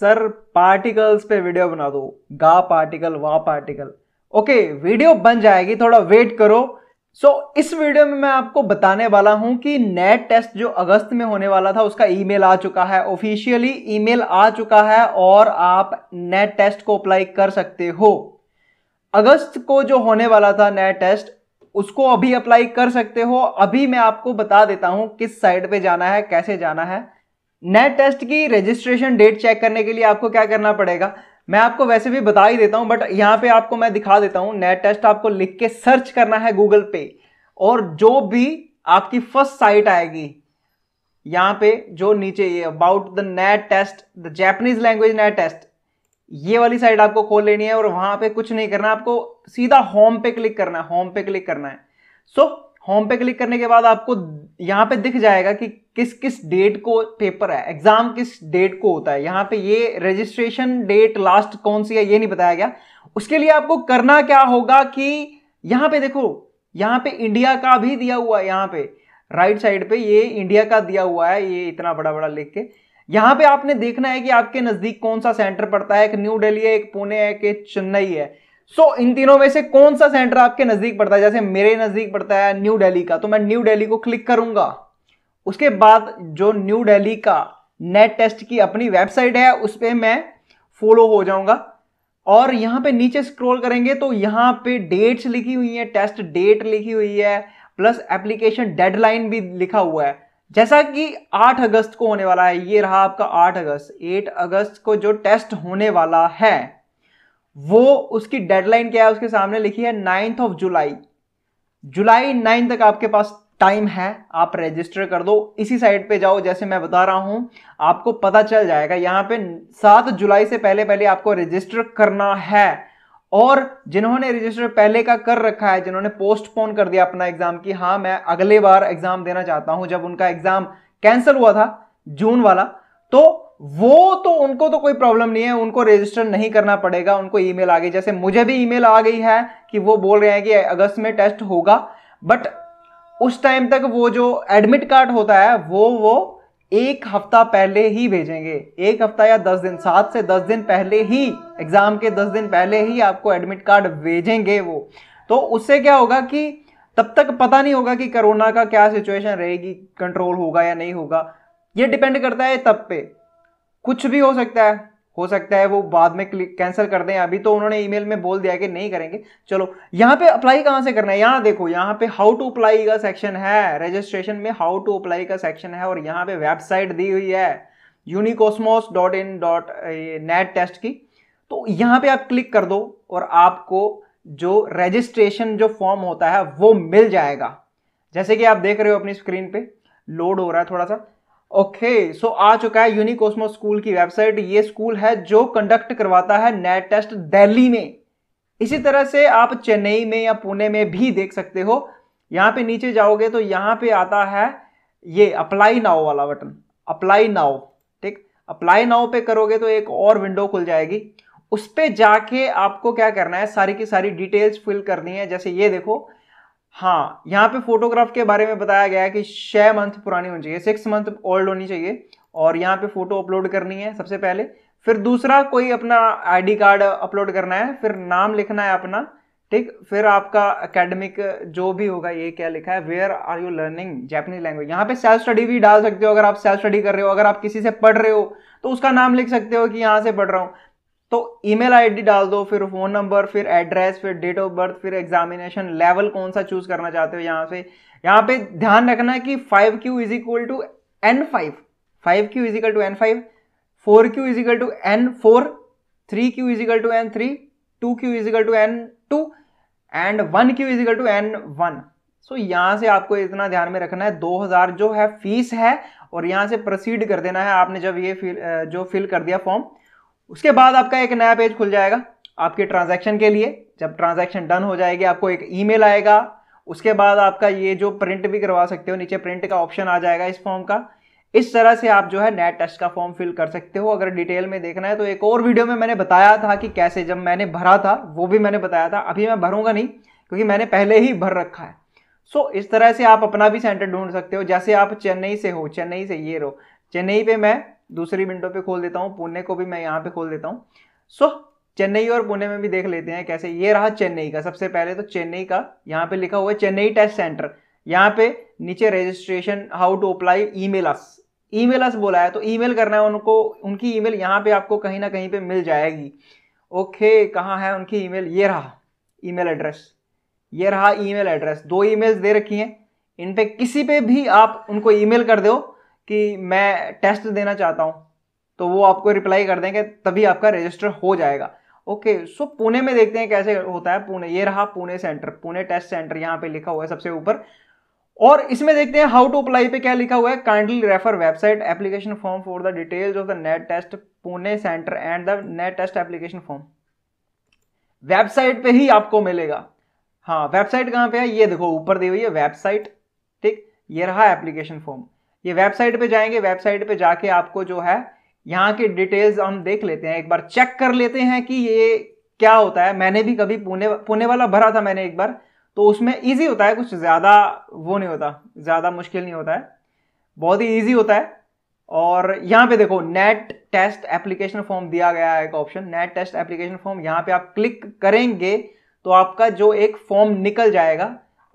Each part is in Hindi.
सर पार्टिकल्स पे वीडियो बना दो गा पार्टिकल वा पार्टिकल ओके वीडियो बन जाएगी थोड़ा वेट करो सो so, इस वीडियो में मैं आपको बताने वाला हूं कि नेट टेस्ट जो अगस्त में होने वाला था उसका ईमेल आ चुका है ऑफिशियली ईमेल आ चुका है और आप नेट टेस्ट को अप्लाई कर सकते हो अगस्त को जो होने वाला था नेट टेस्ट उसको अभी अप्लाई कर सकते हो अभी मैं आपको बता देता हूं किस साइड पे जाना है कैसे जाना है नए टेस्ट की रजिस्ट्रेशन डेट चेक करने के लिए आपको क्या करना पड़ेगा मैं आपको वैसे भी बता ही देता हूं बट यहां पे आपको मैं दिखा देता हूं नेट टेस्ट आपको लिख के सर्च करना है गूगल पे और जो भी आपकी फर्स्ट साइट आएगी यहां पे जो नीचे ये about the NAT test the Japanese language NAT test ये वाली साइट आपको खोल लेनी है और वहां पे कुछ नहीं करना आपको सीधा होम पे क्लिक करना है होम पे क्लिक करना है सो so, होम पे क्लिक करने के बाद आपको यहाँ पे दिख जाएगा कि किस किस डेट को पेपर है एग्जाम किस डेट को होता है यहाँ पे ये रजिस्ट्रेशन डेट लास्ट कौन सी है ये नहीं बताया गया उसके लिए आपको करना क्या होगा कि यहाँ पे देखो यहाँ पे इंडिया का भी दिया हुआ है यहाँ पे राइट साइड पे ये इंडिया का दिया हुआ है ये इतना बड़ा बड़ा लिख के यहाँ पे आपने देखना है कि आपके नजदीक कौन सा सेंटर पड़ता है एक न्यू डेली है एक पुणे है एक चेन्नई है सो so, इन तीनों में से कौन सा सेंटर आपके नजदीक पड़ता है जैसे मेरे नजदीक पड़ता है न्यू दिल्ली का तो मैं न्यू दिल्ली को क्लिक करूंगा उसके बाद जो न्यू दिल्ली का नेट टेस्ट की अपनी वेबसाइट है उस पर मैं फॉलो हो जाऊंगा और यहां पे नीचे स्क्रॉल करेंगे तो यहां पे डेट्स लिखी हुई है टेस्ट डेट लिखी हुई है प्लस एप्लीकेशन डेडलाइन भी लिखा हुआ है जैसा कि 8 अगस्त को होने वाला है ये रहा आपका 8 अगस्त 8 अगस्त को जो टेस्ट होने वाला है वो उसकी डेडलाइन क्या है उसके सामने लिखी है ninth of July July nine तक आपके पास टाइम है आप रजिस्टर कर दो इसी साइट पे जाओ जैसे मैं बता रहा हूं आपको पता चल जाएगा यहां पे सात जुलाई से पहले पहले आपको रजिस्टर करना है और जिन्होंने रजिस्टर पहले का कर रखा है जिन्होंने पोस्टपोन कर दिया अपना एग्जाम की हाँ मैं अगले बार एग्जाम देना चाहता हूं जब उनका एग्जाम कैंसिल हुआ था जून वाला तो वो तो उनको तो कोई प्रॉब्लम नहीं है उनको रजिस्टर नहीं करना पड़ेगा उनको ईमेल आ गई जैसे मुझे भी ईमेल आ गई है कि वो बोल रहे हैं कि अगस्त में टेस्ट होगा बट उस टाइम तक वो जो एडमिट कार्ड होता है वो वो एक हफ्ता पहले ही भेजेंगे एक हफ्ता या दस दिन सात से दस दिन पहले ही एग्ज़ाम के दस दिन पहले ही आपको एडमिट कार्ड भेजेंगे वो तो उससे क्या होगा कि तब तक पता नहीं होगा कि कोरोना का क्या सिचुएशन रहेगी कंट्रोल होगा या नहीं होगा ये डिपेंड करता है तब पे कुछ भी हो सकता है हो सकता है वो बाद में क्लिक कैंसिल कर दें अभी तो उन्होंने ईमेल में बोल दिया कि नहीं करेंगे चलो यहाँ पे अप्लाई कहाँ से करना है यहाँ देखो यहाँ पे हाउ टू अप्लाई का सेक्शन है रजिस्ट्रेशन में हाउ टू अप्लाई का सेक्शन है और यहाँ पे वेबसाइट दी हुई है Unicosmos dot in dot NAT test की तो यहाँ पे आप क्लिक कर दो और आपको जो रजिस्ट्रेशन जो फॉर्म होता है वो मिल जाएगा जैसे कि आप देख रहे हो अपनी स्क्रीन पे लोड हो रहा है थोड़ा सा ओके okay, सो so आ चुका है यूनिकोस्मो स्कूल की वेबसाइट ये स्कूल है जो कंडक्ट करवाता है नेट टेस्ट दिल्ली में इसी तरह से आप चेन्नई में या पुणे में भी देख सकते हो यहाँ पे नीचे जाओगे तो यहाँ पे आता है ये अप्लाई नाउ वाला बटन अप्लाई नाउ ठीक अप्लाई नाउ पे करोगे तो एक और विंडो खुल जाएगी उस पर जाके आपको क्या करना है सारी की सारी डिटेल्स फिल करनी है जैसे ये देखो हाँ यहाँ पे फोटोग्राफ के बारे में बताया गया है कि छः मंथ पुरानी होनी चाहिए सिक्स मंथ ओल्ड होनी चाहिए और यहाँ पे फोटो अपलोड करनी है सबसे पहले फिर दूसरा कोई अपना आईडी कार्ड अपलोड करना है फिर नाम लिखना है अपना ठीक फिर आपका एकेडमिक जो भी होगा ये क्या लिखा है where are you learning Japanese language यहाँ पे सेल्फ स्टडी भी डाल सकते हो अगर आप सेल्फ स्टडी कर रहे हो अगर आप किसी से पढ़ रहे हो तो उसका नाम लिख सकते हो कि यहाँ से पढ़ रहा हूँ तो ईमेल आईडी डाल दो फिर फ़ोन नंबर फिर एड्रेस फिर डेट ऑफ बर्थ फिर एग्जामिनेशन लेवल कौन सा चूज करना चाहते हो यहां से यहां पे ध्यान रखना है कि five Q is equal to N five five Q is equal to N five four Q is equal to N four three Q is equal to N three two Q is equal to N two and one Q is equal to N one so यहां से आपको इतना ध्यान में रखना है दो हज़ार जो है फीस है और यहां से प्रोसीड कर देना है आपने जब ये फिल जो फिल कर दिया फॉर्म उसके बाद आपका एक नया पेज खुल जाएगा आपके ट्रांजैक्शन के लिए जब ट्रांजैक्शन डन हो जाएगी आपको एक ईमेल आएगा उसके बाद आपका ये जो प्रिंट भी करवा सकते हो नीचे प्रिंट का ऑप्शन आ जाएगा इस फॉर्म का इस तरह से आप जो है नेट टेस्ट का फॉर्म फिल कर सकते हो अगर डिटेल में देखना है तो एक और वीडियो में मैंने बताया था कि कैसे जब मैंने भरा था वो भी मैंने बताया था अभी मैं भरूंगा नहीं क्योंकि मैंने पहले ही भर रखा है सो इस तरह से आप अपना भी सेंटर ढूंढ सकते हो जैसे आप चेन्नई से हो चेन्नई से ये रहो चेन्नई पे मैं दूसरी विंडो पे खोल देता हूँ पुणे को भी मैं यहाँ पे खोल देता हूँ सो so, चेन्नई और पुणे में भी देख लेते हैं कैसे ये रहा चेन्नई का सबसे पहले तो चेन्नई का यहाँ पे लिखा हुआ है चेन्नई टेस्ट सेंटर यहाँ पे नीचे registration how to apply email us email us बोला है तो ई मेल करना है उनको उनकी ई मेल यहाँ पे आपको कहीं ना कहीं पे मिल जाएगी ओके कहाँ है उनकी ई मेल ये रहा ई मेल एड्रेस ये रहा ई मेल एड्रेस दो ई मेल्स दे रखी हैं इन पे किसी पे भी आप उनको ई मेल कर दो कि मैं टेस्ट देना चाहता हूँ तो वो आपको रिप्लाई कर देंगे तभी आपका रजिस्टर हो जाएगा ओके सो पुणे में देखते हैं कैसे होता है पुणे ये रहा Pune centre Pune test centre यहाँ पे लिखा हुआ है सबसे ऊपर और इसमें देखते हैं हाउ टू अप्लाई पे क्या लिखा हुआ है kindly refer website application form for the details of the NAT test Pune centre and the NAT test application form website पे ही आपको मिलेगा हाँ वेबसाइट कहाँ पे है ये देखो ऊपर दी हुई है वेबसाइट ठीक ये रहा एप्लीकेशन फॉर्म ये वेबसाइट पे जाएंगे वेबसाइट पे जाके आपको जो है यहाँ की डिटेल्स हम देख लेते हैं एक बार चेक कर लेते हैं कि ये क्या होता है मैंने भी कभी पुणे पुणे वाला भरा था मैंने एक बार तो उसमें ईजी होता है कुछ ज़्यादा वो नहीं होता ज़्यादा मुश्किल नहीं होता है बहुत ही ईजी होता है और यहाँ पे देखो नेट टेस्ट एप्लीकेशन फॉर्म दिया गया है एक option NAT test application form यहाँ पे आप क्लिक करेंगे तो आपका जो एक फॉर्म निकल जाएगा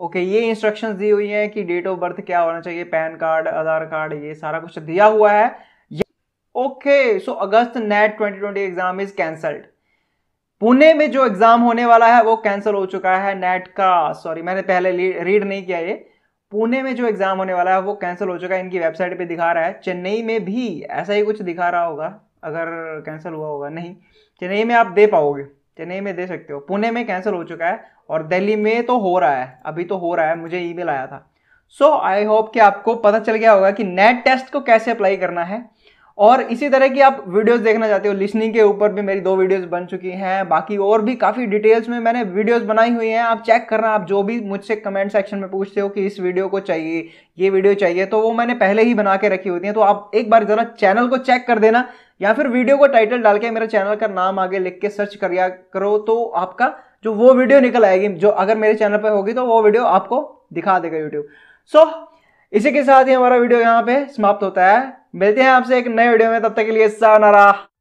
ओके ये इंस्ट्रक्शन दी हुई है कि डेट ऑफ बर्थ क्या होना चाहिए पैन कार्ड आधार कार्ड ये सारा कुछ दिया हुआ है okay so August NAT 2020 exam is cancelled Pune में जो एग्जाम होने वाला है वो कैंसल हो चुका है नेट का सॉरी मैंने पहले रीड नहीं किया ये पुणे में जो एग्जाम होने वाला है वो कैंसिल हो चुका है इनकी वेबसाइट पे दिखा रहा है चेन्नई में भी ऐसा ही कुछ दिखा रहा होगा अगर कैंसिल हुआ होगा नहीं चेन्नई में आप दे पाओगे चेन्नई में दे सकते हो पुणे में कैंसिल हो चुका है और दिल्ली में तो हो रहा है अभी तो हो रहा है मुझे ईमेल आया था सो आई होप कि आपको पता चल गया होगा कि नेट टेस्ट को कैसे अप्लाई करना है और इसी तरह की आप वीडियोस देखना चाहते हो लिसनिंग के ऊपर भी मेरी दो वीडियोस बन चुकी हैं बाकी और भी काफ़ी डिटेल्स में मैंने वीडियोस बनाई हुई हैं आप चेक करना आप जो भी मुझसे कमेंट सेक्शन में पूछते हो कि इस वीडियो को चाहिए ये वीडियो चाहिए तो वो मैंने पहले ही बना के रखी होती हैं तो आप एक बार ज़रा चैनल को चेक कर देना या फिर वीडियो को टाइटल डाल के मेरे चैनल का नाम आगे लिख के सर्च करिया करो तो आपका जो वो वीडियो निकल आएगी जो अगर मेरे चैनल पर होगी तो वो वीडियो आपको दिखा देगा यूट्यूब सो इसी के साथ ही हमारा वीडियो यहाँ पे समाप्त होता है मिलते हैं आपसे एक नए वीडियो में तब तक के लिए सा